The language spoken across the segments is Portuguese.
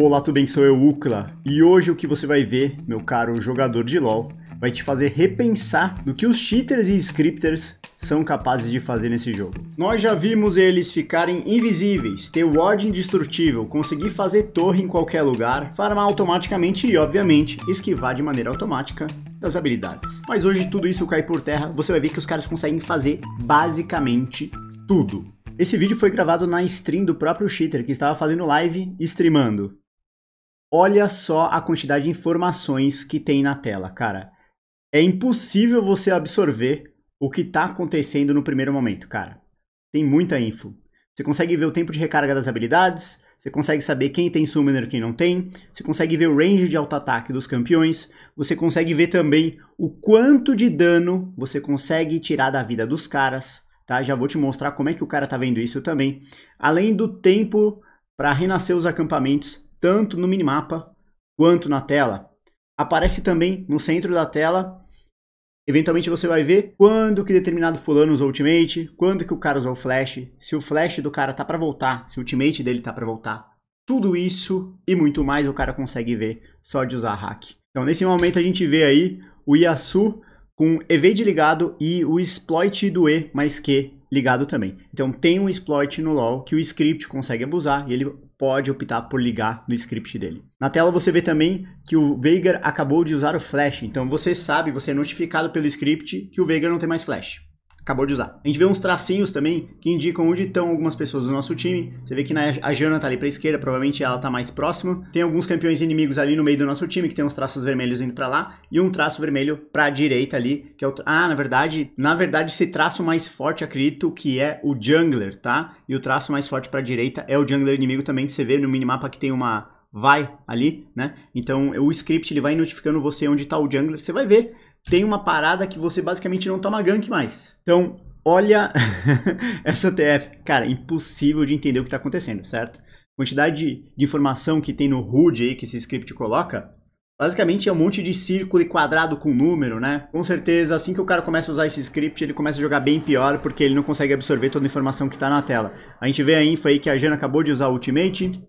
Olá, tudo bem? Sou eu, Ucla, e hoje o que você vai ver, meu caro jogador de LoL, vai te fazer repensar do que os cheaters e scripters são capazes de fazer nesse jogo. Nós já vimos eles ficarem invisíveis, ter ward indestrutível, conseguir fazer torre em qualquer lugar, farmar automaticamente e, obviamente, esquivar de maneira automática das habilidades. Mas hoje tudo isso cai por terra, você vai ver que os caras conseguem fazer basicamente tudo. Esse vídeo foi gravado na stream do próprio cheater que estava fazendo live streamando. Olha só a quantidade de informações que tem na tela, cara. É impossível você absorver o que está acontecendo no primeiro momento, cara. Tem muita info. Você consegue ver o tempo de recarga das habilidades, você consegue saber quem tem summoner e quem não tem, você consegue ver o range de auto-ataque dos campeões, você consegue ver também o quanto de dano você consegue tirar da vida dos caras, tá? Já vou te mostrar como é que o cara tá vendo isso também. Além do tempo para renascer os acampamentos tanto no minimapa quanto na tela. Aparece também no centro da tela. Eventualmente você vai ver quando que determinado fulano usou ultimate, quando que o cara usou o flash, se o flash do cara tá para voltar, se o ultimate dele tá para voltar. Tudo isso e muito mais o cara consegue ver só de usar hack. Então nesse momento a gente vê aí o Yasu com evade ligado e o exploit do E mais Q ligado também. Então tem um exploit no LoL que o script consegue abusar e ele pode optar por ligar no script dele. Na tela você vê também que o Veigar acabou de usar o Flash, então você sabe, você é notificado pelo script que o Veigar não tem mais Flash acabou de usar. A gente vê uns tracinhos também que indicam onde estão algumas pessoas do nosso time. Você vê que na, a Jana tá ali pra esquerda, provavelmente ela tá mais próxima. Tem alguns campeões inimigos ali no meio do nosso time, que tem uns traços vermelhos indo para lá, e um traço vermelho pra direita ali, que é o... Ah, na verdade, na verdade esse traço mais forte, acredito, que é o Jungler, tá? E o traço mais forte pra direita é o Jungler inimigo também, que você vê no minimapa que tem uma vai ali, né? Então o script ele vai notificando você onde está o jungler. Você vai ver tem uma parada que você basicamente não toma gank mais. Então, olha essa TF. Cara, impossível de entender o que está acontecendo, certo? Quantidade de informação que tem no HUD aí que esse script coloca, basicamente é um monte de círculo e quadrado com número, né? Com certeza, assim que o cara começa a usar esse script, ele começa a jogar bem pior, porque ele não consegue absorver toda a informação que está na tela. A gente vê a info aí que a Jana acabou de usar o Ultimate,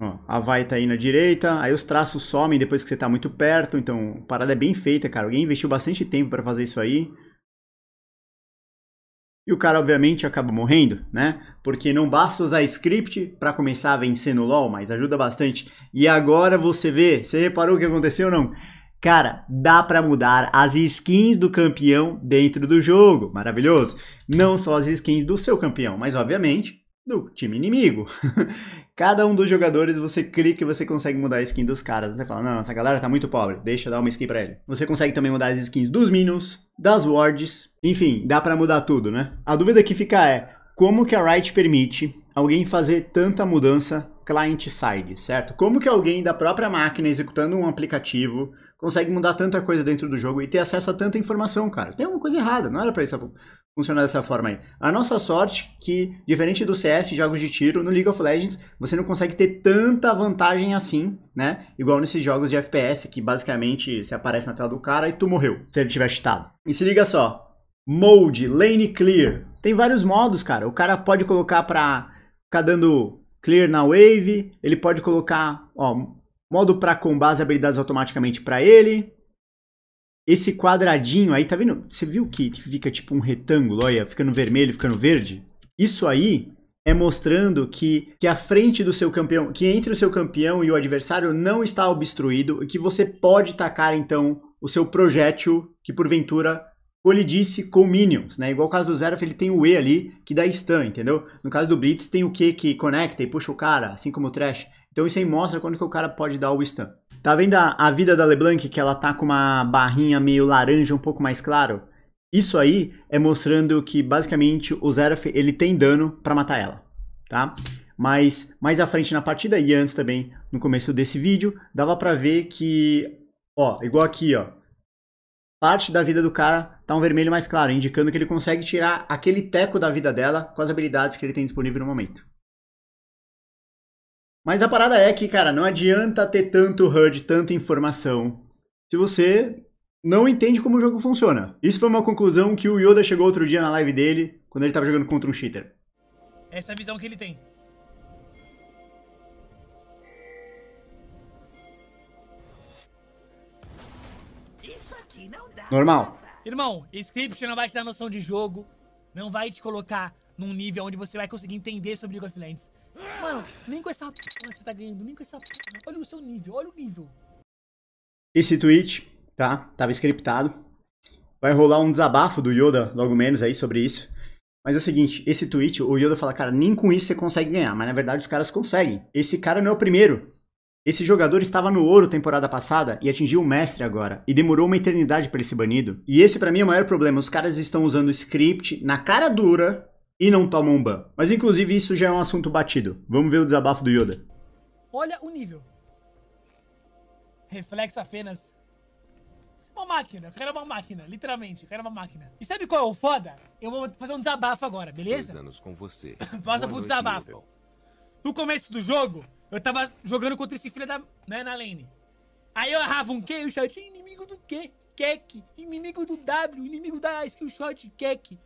Ó, a vai tá aí na direita, aí os traços somem depois que você tá muito perto, então a parada é bem feita, cara. Alguém investiu bastante tempo para fazer isso aí. E o cara, obviamente, acaba morrendo, né? Porque não basta usar script para começar a vencer no LoL, mas ajuda bastante. E agora você vê, você reparou o que aconteceu ou não? Cara, dá para mudar as skins do campeão dentro do jogo, maravilhoso. Não só as skins do seu campeão, mas obviamente do time inimigo. Cada um dos jogadores você clica e você consegue mudar a skin dos caras. Você fala, não, essa galera tá muito pobre, deixa eu dar uma skin pra ele. Você consegue também mudar as skins dos minions, das wards, enfim, dá pra mudar tudo, né? A dúvida que fica é, como que a Riot permite alguém fazer tanta mudança client-side, certo? Como que alguém da própria máquina executando um aplicativo consegue mudar tanta coisa dentro do jogo e ter acesso a tanta informação, cara. Tem alguma coisa errada, não era pra isso funcionar dessa forma aí. A nossa sorte que, diferente do CS, jogos de tiro, no League of Legends, você não consegue ter tanta vantagem assim, né? Igual nesses jogos de FPS, que basicamente você aparece na tela do cara e tu morreu, se ele tiver cheatado. E se liga só, mode, lane clear. Tem vários modos, cara. O cara pode colocar pra ficar dando clear na wave, ele pode colocar, ó, Modo para combar as habilidades automaticamente para ele. Esse quadradinho aí, tá vendo? Você viu que fica tipo um retângulo, olha, ficando vermelho, ficando verde? Isso aí é mostrando que, que a frente do seu campeão, que entre o seu campeão e o adversário não está obstruído e que você pode tacar então o seu projétil que porventura colidisse com minions, né? Igual o caso do Zeraf, ele tem o E ali que dá stun, entendeu? No caso do Blitz tem o Q que conecta e puxa o cara, assim como o Trash. Então isso aí mostra quando que o cara pode dar o stun. Tá vendo a, a vida da LeBlanc, que ela tá com uma barrinha meio laranja, um pouco mais claro? Isso aí é mostrando que basicamente o Zeraf ele tem dano para matar ela, tá? Mas mais à frente na partida e antes também no começo desse vídeo, dava para ver que, ó, igual aqui, ó, parte da vida do cara tá um vermelho mais claro, indicando que ele consegue tirar aquele teco da vida dela com as habilidades que ele tem disponível no momento. Mas a parada é que, cara, não adianta ter tanto HUD, tanta informação, se você não entende como o jogo funciona. Isso foi uma conclusão que o Yoda chegou outro dia na live dele, quando ele estava jogando contra um cheater. Essa é a visão que ele tem. Normal. Irmão, script não vai te dar noção de jogo, não vai te colocar num nível onde você vai conseguir entender sobre League of Legends. Mano, nem com essa p... você tá ganhando, nem com essa p... Olha o seu nível, olha o nível. Esse tweet, tá? Tava scriptado. Vai rolar um desabafo do Yoda, logo menos aí, sobre isso. Mas é o seguinte, esse tweet, o Yoda fala, cara, nem com isso você consegue ganhar. Mas na verdade os caras conseguem. Esse cara não é o primeiro. Esse jogador estava no ouro temporada passada e atingiu o mestre agora, e demorou uma eternidade para ele ser banido. E esse para mim é o maior problema, os caras estão usando script na cara dura e não toma um ban. Mas inclusive isso já é um assunto batido. Vamos ver o desabafo do Yoda. Olha o nível. Reflexo apenas. Uma máquina, eu quero uma máquina, literalmente, eu quero uma máquina. E sabe qual é o foda? Eu vou fazer um desabafo agora, beleza? Dois anos com você. Passa Boa pro desabafo. Nível. No começo do jogo, eu tava jogando contra esse filho da. né, na lane. Aí eu errava um Q e o shot, inimigo do Q, Kek, inimigo do W, inimigo da skill shot, Kek.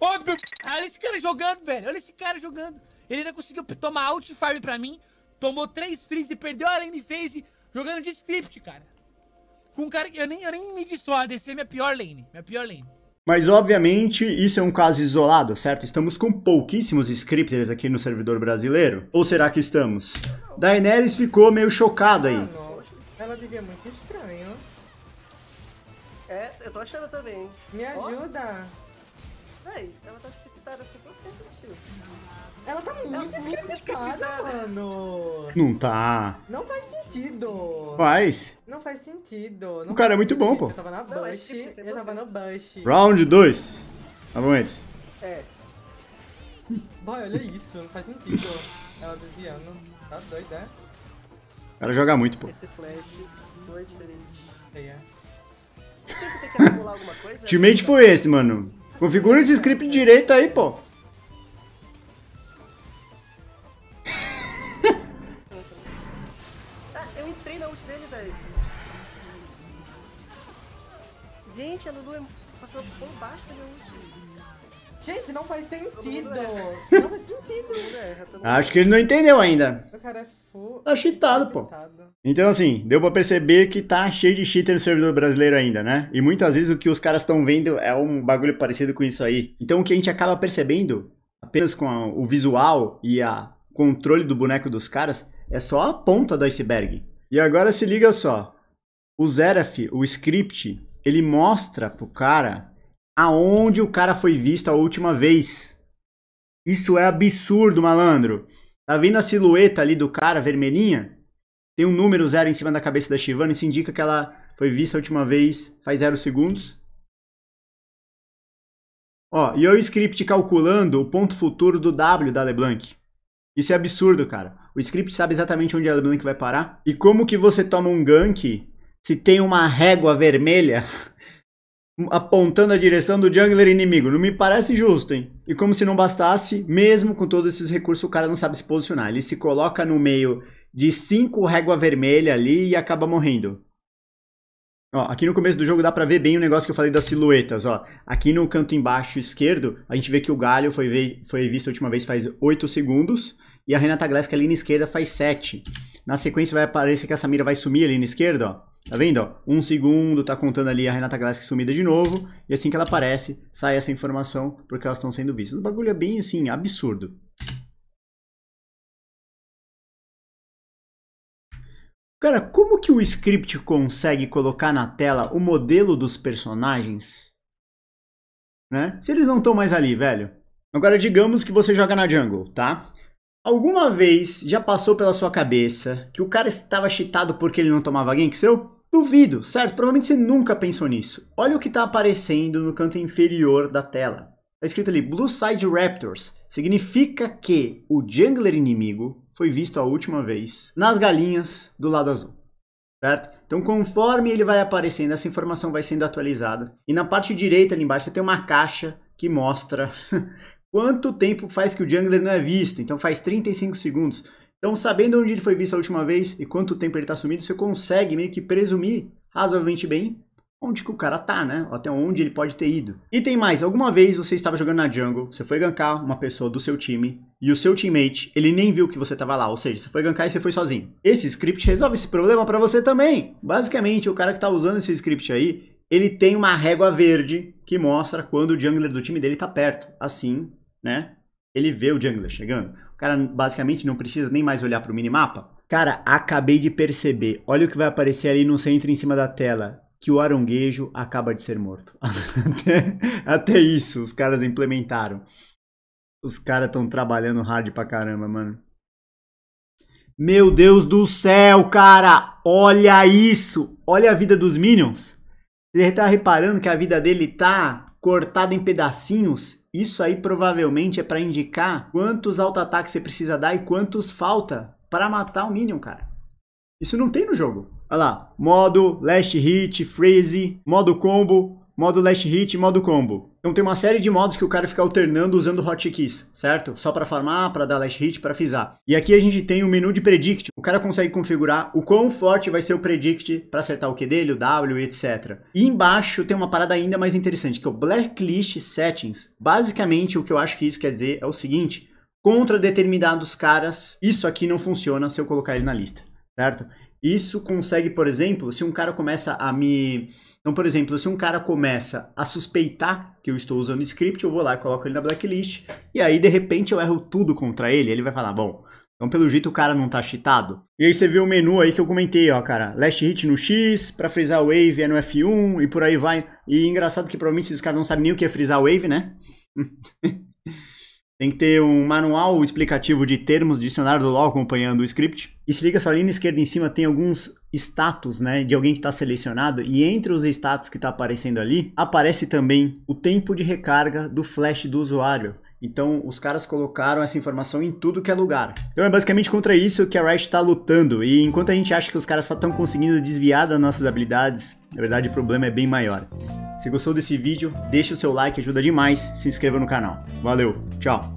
Óbvio! Olha esse cara jogando, velho. Olha esse cara jogando. Ele ainda conseguiu tomar out farm pra mim. Tomou três freeze, e perdeu a lane phase jogando de script, cara. Com um cara que eu nem, eu nem medi só. A DC é minha pior lane. Minha pior lane. Mas, obviamente, isso é um caso isolado, certo? Estamos com pouquíssimos scripters aqui no servidor brasileiro. Ou será que estamos? Daenerys ficou meio chocada aí. Ah, nossa. Ela devia muito estranho. É, eu tô achando também. Me ajuda. Oh. Véi, ela tá escritada 100% do filme. Ela tá muito tá escritada, mano. Não tá. Não faz sentido. Faz. Não faz sentido. Não o cara é muito bom, pô. Eu tava na é Bush. É eu tava no Bush. Round 2. Avantes. É. Boy, olha isso. Não faz sentido. ela desviando. Tá doida, né? O cara joga muito, pô. Esse flash dois diferentes. diferente. É. Tinha que ter que acumular alguma coisa? Teammate foi esse, mano. Configura esse script direito aí, pô. ah, eu entrei na ult dele, velho. Gente, a Lulu passou por baixo da minha ult. Gente, não faz sentido. Não faz sentido. Acho que ele não entendeu ainda. O cara é fu... Tá cheatado, pô. Então, assim, deu pra perceber que tá cheio de cheater no servidor brasileiro ainda, né? E muitas vezes o que os caras estão vendo é um bagulho parecido com isso aí. Então, o que a gente acaba percebendo, apenas com a, o visual e a controle do boneco dos caras, é só a ponta do iceberg. E agora se liga só. O Zeraf, o script, ele mostra pro cara aonde o cara foi visto a última vez. Isso é absurdo, malandro. Tá vendo a silhueta ali do cara, vermelhinha? Tem um número zero em cima da cabeça da Shivana. Isso indica que ela foi vista a última vez faz zero segundos. Ó, e o script calculando o ponto futuro do W da LeBlanc. Isso é absurdo, cara. O script sabe exatamente onde a LeBlanc vai parar. E como que você toma um gank se tem uma régua vermelha apontando a direção do jungler inimigo. Não me parece justo, hein? E como se não bastasse, mesmo com todos esses recursos, o cara não sabe se posicionar. Ele se coloca no meio de cinco régua vermelha ali e acaba morrendo. Ó, aqui no começo do jogo dá pra ver bem o negócio que eu falei das silhuetas, ó. Aqui no canto embaixo esquerdo, a gente vê que o Galho foi, foi visto a última vez faz 8 segundos. E a Renata Glesk ali na esquerda faz 7. Na sequência vai aparecer que a Samira vai sumir ali na esquerda, ó. Tá vendo? Ó? Um segundo, tá contando ali a Renata Glass sumida de novo. E assim que ela aparece, sai essa informação porque elas estão sendo vistas. O bagulho é bem assim, absurdo. Cara, como que o script consegue colocar na tela o modelo dos personagens? Né? Se eles não estão mais ali, velho. Agora digamos que você joga na jungle, tá? Alguma vez já passou pela sua cabeça que o cara estava cheatado porque ele não tomava gank seu? Duvido, certo? Provavelmente você nunca pensou nisso. Olha o que está aparecendo no canto inferior da tela. Está escrito ali Blue Side Raptors. Significa que o jungler inimigo foi visto a última vez nas galinhas do lado azul, certo? Então, conforme ele vai aparecendo, essa informação vai sendo atualizada. E na parte direita ali embaixo você tem uma caixa que mostra quanto tempo faz que o jungler não é visto. Então, faz 35 segundos. Então, sabendo onde ele foi visto a última vez e quanto tempo ele está sumido, você consegue meio que presumir razoavelmente bem onde que o cara tá, né? Até onde ele pode ter ido. E tem mais, alguma vez você estava jogando na jungle, você foi gankar uma pessoa do seu time e o seu teammate, ele nem viu que você estava lá, ou seja, você foi gankar e você foi sozinho. Esse script resolve esse problema para você também. Basicamente, o cara que tá usando esse script aí, ele tem uma régua verde que mostra quando o jungler do time dele tá perto. Assim, né? Ele vê o jungler chegando. O cara basicamente não precisa nem mais olhar para o minimapa. Cara, acabei de perceber. Olha o que vai aparecer ali no centro em cima da tela. Que o aronguejo acaba de ser morto. até, até isso, os caras implementaram. Os caras estão trabalhando hard pra caramba, mano. Meu Deus do céu, cara! Olha isso! Olha a vida dos Minions! Você tá reparando que a vida dele tá cortada em pedacinhos, isso aí provavelmente é para indicar quantos auto-ataques você precisa dar e quantos falta para matar o Minion, cara. Isso não tem no jogo. Olha lá, modo, last hit, freeze, modo combo, modo last hit, modo combo. Então tem uma série de modos que o cara fica alternando usando hotkeys, certo? Só para farmar, para dar last hit, para fizar. E aqui a gente tem o menu de predict. O cara consegue configurar o quão forte vai ser o predict para acertar o Q dele, o W, etc. E embaixo tem uma parada ainda mais interessante, que é o blacklist settings. Basicamente, o que eu acho que isso quer dizer é o seguinte: contra determinados caras, isso aqui não funciona se eu colocar ele na lista, certo? Isso consegue, por exemplo, se um cara começa a me. Então, por exemplo, se um cara começa a suspeitar que eu estou usando script, eu vou lá e coloco ele na blacklist. E aí, de repente, eu erro tudo contra ele. Ele vai falar: bom, então pelo jeito o cara não tá cheatado. E aí você vê o menu aí que eu comentei, ó, cara. Last hit no X, pra frisar wave é no F1 e por aí vai. E engraçado que provavelmente esses caras não sabem nem o que é frisar wave, né? Tem que ter um manual explicativo de termos, dicionário do LOL acompanhando o script. E se liga só, ali na esquerda em cima tem alguns status, né, de alguém que está selecionado. E entre os status que está aparecendo ali, aparece também o tempo de recarga do flash do usuário. Então, os caras colocaram essa informação em tudo que é lugar. Então, é basicamente contra isso que a Riot está lutando. E enquanto a gente acha que os caras só estão conseguindo desviar das nossas habilidades, na verdade o problema é bem maior. Se gostou desse vídeo, deixa o seu like, ajuda demais. Se inscreva no canal. Valeu, tchau!